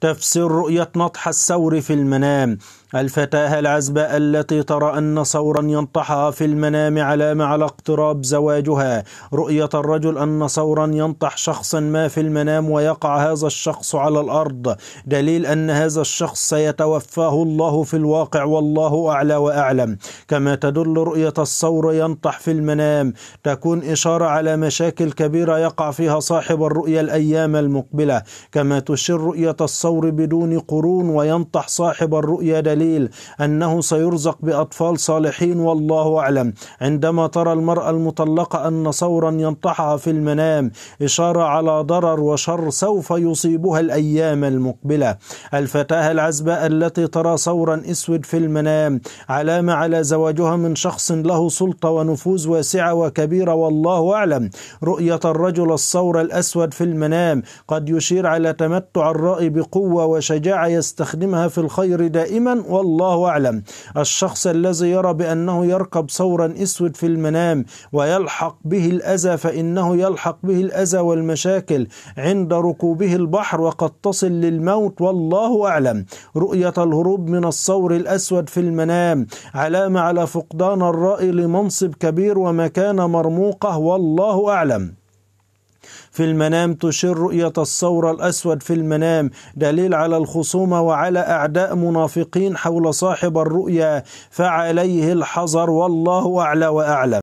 تفسير رؤية نطح الثور في المنام الفتاهة العزباء التي ترى أن صورا ينطحها في المنام علامة على اقتراب زواجها رؤية الرجل أن صورا ينطح شخصا ما في المنام ويقع هذا الشخص على الأرض دليل أن هذا الشخص سيتوفاه الله في الواقع والله أعلى وأعلم كما تدل رؤية الصور ينطح في المنام تكون إشارة على مشاكل كبيرة يقع فيها صاحب الرؤية الأيام المقبلة كما تشير رؤية الصور بدون قرون وينطح صاحب الرؤية دليل دليل أنه سيرزق بأطفال صالحين والله أعلم عندما ترى المرأة المطلقة أن ثورا ينطحها في المنام إشارة على ضرر وشر سوف يصيبها الأيام المقبلة الفتاة العزباء التي ترى ثورا أسود في المنام علامة على زواجها من شخص له سلطة ونفوذ واسعة وكبيرة والله أعلم رؤية الرجل الثور الأسود في المنام قد يشير على تمتع الرأي بقوة وشجاعة يستخدمها في الخير دائما والله أعلم الشخص الذي يرى بأنه يركب ثورا أسود في المنام ويلحق به الأذى فإنه يلحق به الأذى والمشاكل عند ركوبه البحر وقد تصل للموت والله أعلم رؤية الهروب من الثور الأسود في المنام علامة على فقدان الرأي لمنصب كبير ومكانة مرموقة والله أعلم في المنام تشير رؤية الثور الأسود في المنام دليل على الخصومة وعلى أعداء منافقين حول صاحب الرؤيا فعليه الحذر والله أعلى وأعلم